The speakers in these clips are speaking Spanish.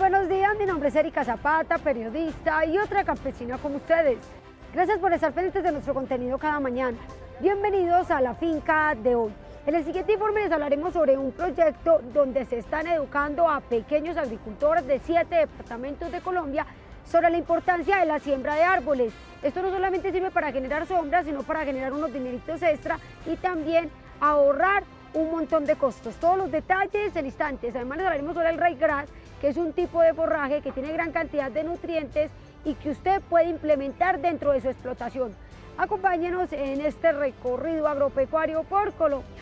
buenos días, mi nombre es Erika Zapata, periodista y otra campesina como ustedes. Gracias por estar pendientes de nuestro contenido cada mañana. Bienvenidos a la finca de hoy. En el siguiente informe les hablaremos sobre un proyecto donde se están educando a pequeños agricultores de siete departamentos de Colombia sobre la importancia de la siembra de árboles. Esto no solamente sirve para generar sombra, sino para generar unos dineritos extra y también ahorrar un montón de costos. Todos los detalles en instantes. Además les hablaremos sobre el rey grass que es un tipo de forraje que tiene gran cantidad de nutrientes y que usted puede implementar dentro de su explotación. Acompáñenos en este recorrido agropecuario por Colombia.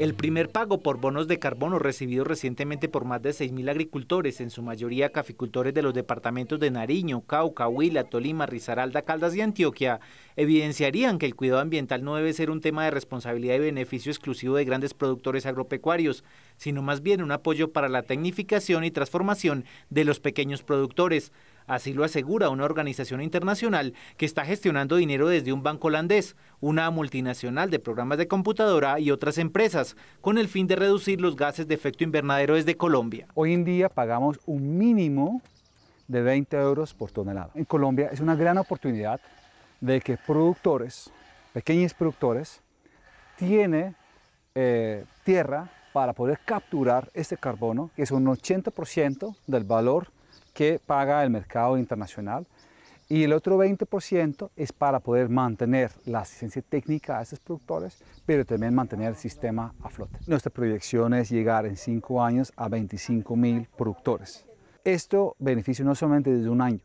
El primer pago por bonos de carbono recibido recientemente por más de 6.000 agricultores, en su mayoría caficultores de los departamentos de Nariño, Cauca, Huila, Tolima, Risaralda, Caldas y Antioquia, evidenciarían que el cuidado ambiental no debe ser un tema de responsabilidad y beneficio exclusivo de grandes productores agropecuarios, sino más bien un apoyo para la tecnificación y transformación de los pequeños productores. Así lo asegura una organización internacional que está gestionando dinero desde un banco holandés, una multinacional de programas de computadora y otras empresas, con el fin de reducir los gases de efecto invernadero desde Colombia. Hoy en día pagamos un mínimo de 20 euros por tonelada. En Colombia es una gran oportunidad de que productores, pequeños productores, tienen eh, tierra para poder capturar este carbono, que es un 80% del valor que paga el mercado internacional y el otro 20% es para poder mantener la asistencia técnica a esos productores, pero también mantener el sistema a flote. Nuestra proyección es llegar en 5 años a 25 mil productores. Esto beneficia no solamente desde un año,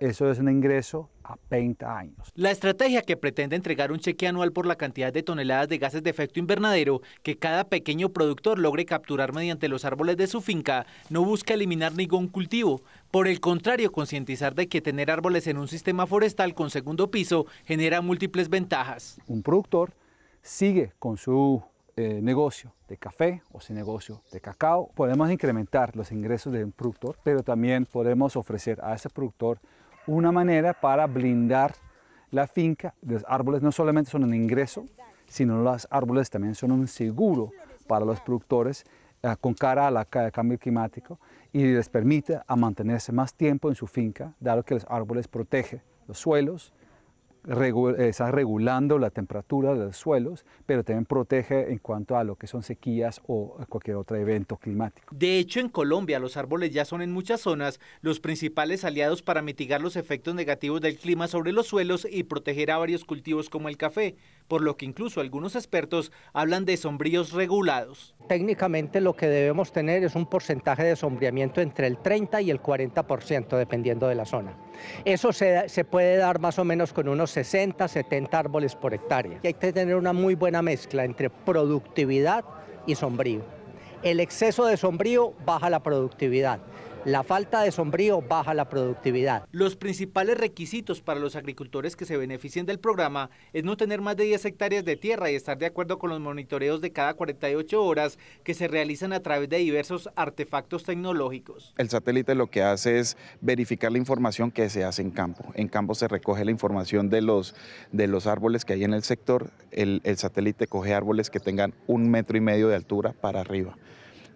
eso es un ingreso a 20 años. La estrategia que pretende entregar un cheque anual por la cantidad de toneladas de gases de efecto invernadero que cada pequeño productor logre capturar mediante los árboles de su finca no busca eliminar ningún cultivo. Por el contrario, concientizar de que tener árboles en un sistema forestal con segundo piso genera múltiples ventajas. Un productor sigue con su eh, negocio de café o su negocio de cacao. Podemos incrementar los ingresos de un productor, pero también podemos ofrecer a ese productor una manera para blindar la finca. Los árboles no solamente son un ingreso, sino los árboles también son un seguro para los productores eh, con cara al cambio climático y les permite a mantenerse más tiempo en su finca, dado que los árboles protegen los suelos, está regulando la temperatura de los suelos, pero también protege en cuanto a lo que son sequías o cualquier otro evento climático. De hecho, en Colombia los árboles ya son en muchas zonas los principales aliados para mitigar los efectos negativos del clima sobre los suelos y proteger a varios cultivos como el café por lo que incluso algunos expertos hablan de sombríos regulados. Técnicamente lo que debemos tener es un porcentaje de sombreamiento entre el 30 y el 40%, dependiendo de la zona. Eso se, puede dar más o menos con unos 60, 70 árboles por hectárea. Y hay que tener una muy buena mezcla entre productividad y sombrío. El exceso de sombrío baja la productividad la falta de sombrío baja la productividad. Los principales requisitos para los agricultores que se beneficien del programa es no tener más de 10 hectáreas de tierra y estar de acuerdo con los monitoreos de cada 48 horas que se realizan a través de diversos artefactos tecnológicos. El satélite lo que hace es verificar la información que se hace en campo. En campo se recoge la información de los, árboles que hay en el sector. el satélite coge árboles que tengan un metro y medio de altura para arriba.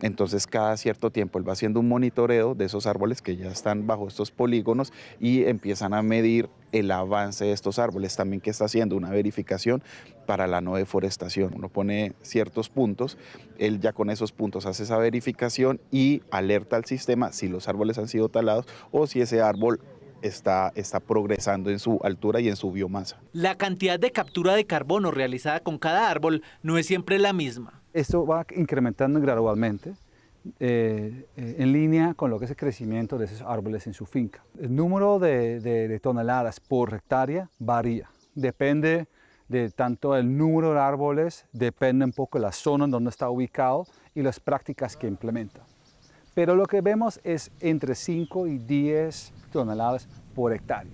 Entonces cada cierto tiempo él va haciendo un monitoreo de esos árboles que ya están bajo estos polígonos y empiezan a medir el avance de estos árboles, también que está haciendo una verificación para la no deforestación. Uno pone ciertos puntos, él ya con esos puntos hace esa verificación y alerta al sistema si los árboles han sido talados o si ese árbol Está, está, progresando en su altura y en su biomasa. La cantidad de captura de carbono realizada con cada árbol no es siempre la misma. Esto va incrementando gradualmente eh, eh, en línea con lo que es el crecimiento de esos árboles en su finca. El número de, toneladas por hectárea varía, depende de tanto el número de árboles, depende un poco de la zona en donde está ubicado y las prácticas que implementa. Pero lo que vemos es entre 5 y 10 toneladas por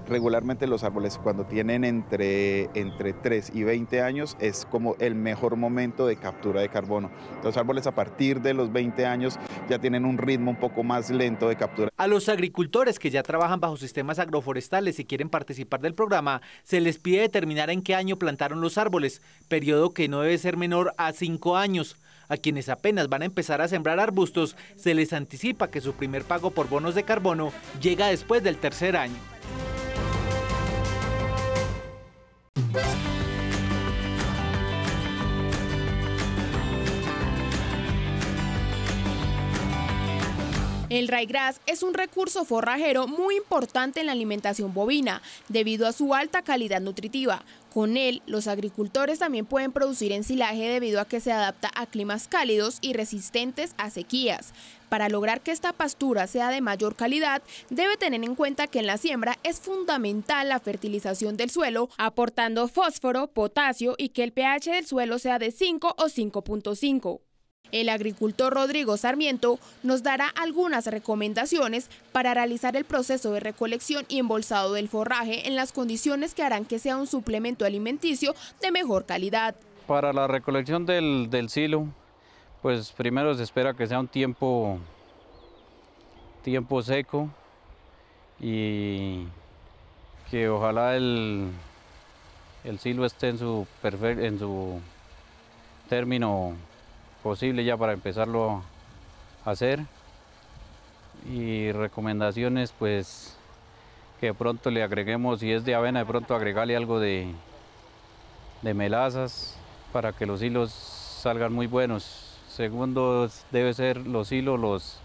Regularmente los árboles cuando tienen entre, entre 3 y 20 años es como el mejor momento de captura de carbono. Los árboles a partir de los 20 años ya tienen un ritmo un poco más lento de captura. A los agricultores que ya trabajan bajo sistemas agroforestales y quieren participar del programa, se les pide determinar en qué año plantaron los árboles, periodo que no debe ser menor a 5 años. A quienes apenas van a empezar a sembrar arbustos, se les anticipa que su primer pago por bonos de carbono llega después del tercer año. El raigras es un recurso forrajero muy importante en la alimentación bovina, debido a su alta calidad nutritiva. Con él, los agricultores también pueden producir ensilaje debido a que se adapta a climas cálidos y resistentes a sequías. Para lograr que esta pastura sea de mayor calidad, debe tener en cuenta que en la siembra es fundamental la fertilización del suelo, aportando fósforo, potasio y que el pH del suelo sea de 5 o 5.5. El agricultor Rodrigo Sarmiento nos dará algunas recomendaciones para realizar el proceso de recolección y embolsado del forraje en las condiciones que harán que sea un suplemento alimenticio de mejor calidad. Para la recolección del, silo, pues primero se espera que sea un tiempo, tiempo seco y que ojalá el, el silo esté en su, en su término posible ya para empezarlo a hacer. Y recomendaciones pues que pronto le agreguemos, si es de avena, de pronto agregarle algo de, de melazas para que los hilos salgan muy buenos. Segundo, debe ser los hilos, los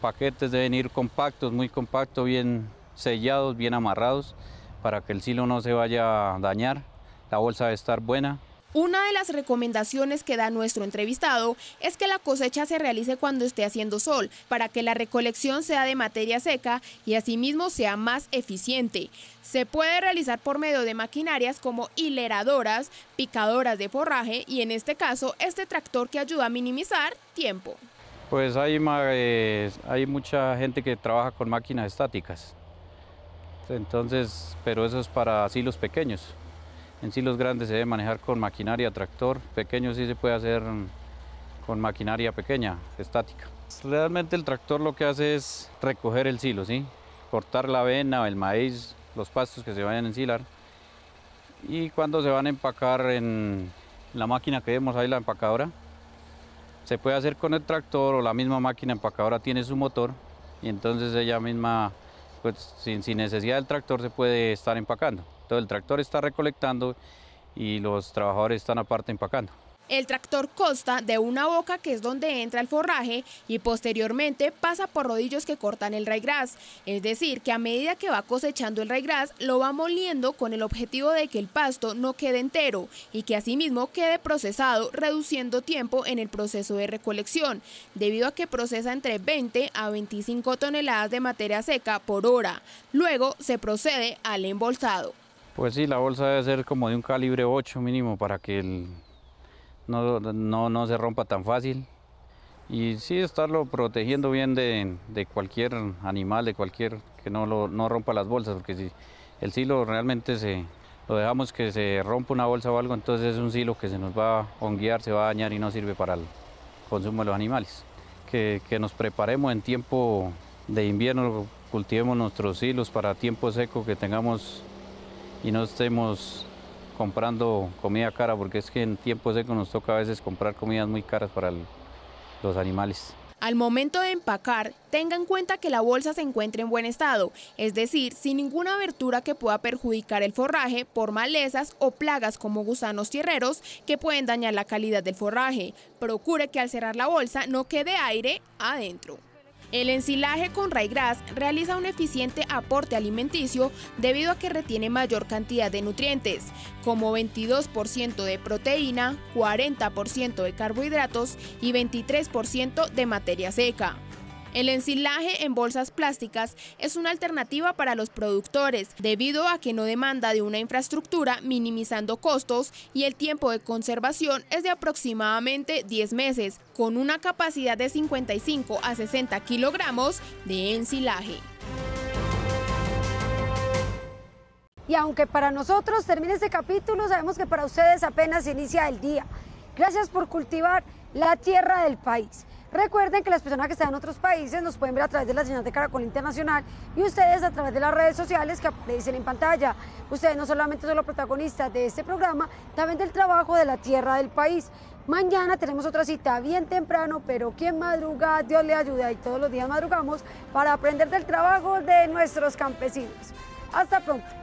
paquetes deben ir compactos, muy compactos, bien sellados, bien amarrados, para que el silo no se vaya a dañar. La bolsa debe estar buena. Una de las recomendaciones que da nuestro entrevistado es que la cosecha se realice cuando esté haciendo sol, para que la recolección sea de materia seca y asimismo sea más eficiente. Se puede realizar por medio de maquinarias como hileradoras, picadoras de forraje y en este caso este tractor que ayuda a minimizar tiempo. Pues hay, eh, hay mucha gente que trabaja con máquinas estáticas, entonces, pero eso es para silos pequeños en silos grandes se debe manejar con maquinaria, tractor, pequeño sí se puede hacer con maquinaria pequeña, estática. Realmente el tractor lo que hace es recoger el silo, ¿sí? cortar la avena, el maíz, los pastos que se vayan a ensilar. Y cuando se van a empacar en la máquina que vemos ahí, la empacadora, se puede hacer con el tractor o la misma máquina empacadora tiene su motor y entonces ella misma, pues, sin necesidad del tractor, se puede estar empacando el tractor está recolectando y los trabajadores están aparte empacando. El tractor consta de una boca que es donde entra el forraje y posteriormente pasa por rodillos que cortan el raigras. Es decir, que a medida que va cosechando el gras lo va moliendo con el objetivo de que el pasto no quede entero y que asimismo quede procesado, reduciendo tiempo en el proceso de recolección, debido a que procesa entre 20 a 25 toneladas de materia seca por hora. Luego se procede al embolsado. Pues sí, la bolsa debe ser como de un calibre 8 mínimo para que no, se rompa tan fácil. Y sí, estarlo protegiendo bien de, cualquier animal, de cualquier que no, lo, no rompa las bolsas, porque si el silo realmente se, lo dejamos que se rompa una bolsa o algo, entonces es un silo que se nos va a honguear, se va a dañar y no sirve para el consumo de los animales. Que, que nos preparemos en tiempo de invierno, cultivemos nuestros silos para tiempo seco, que tengamos y no estemos comprando comida cara, porque es que en tiempo seco nos toca a veces comprar comidas muy caras para los animales. Al momento de empacar, tenga en cuenta que la bolsa se encuentre en buen estado, es decir, sin ninguna abertura que pueda perjudicar el forraje por malezas o plagas como gusanos tierreros que pueden dañar la calidad del forraje. Procure que al cerrar la bolsa no quede aire adentro. El ensilaje con gras realiza un eficiente aporte alimenticio debido a que retiene mayor cantidad de nutrientes, como 22% de proteína, 40% de carbohidratos y 23% de materia seca. El ensilaje en bolsas plásticas es una alternativa para los productores, debido a que no demanda de una infraestructura, minimizando costos y el tiempo de conservación es de aproximadamente 10 meses, con una capacidad de 55 a 60 kilogramos de ensilaje. Y aunque para nosotros termine este capítulo, sabemos que para ustedes apenas inicia el día. Gracias por cultivar la tierra del país. Recuerden que las personas que están en otros países nos pueden ver a través de la señal de Caracol Internacional y ustedes a través de las redes sociales que aparecen en pantalla. Ustedes no solamente son los protagonistas de este programa, también del trabajo de la tierra del país. Mañana tenemos otra cita bien temprano, pero quien madruga, Dios le ayuda y todos los días madrugamos para aprender del trabajo de nuestros campesinos. Hasta pronto.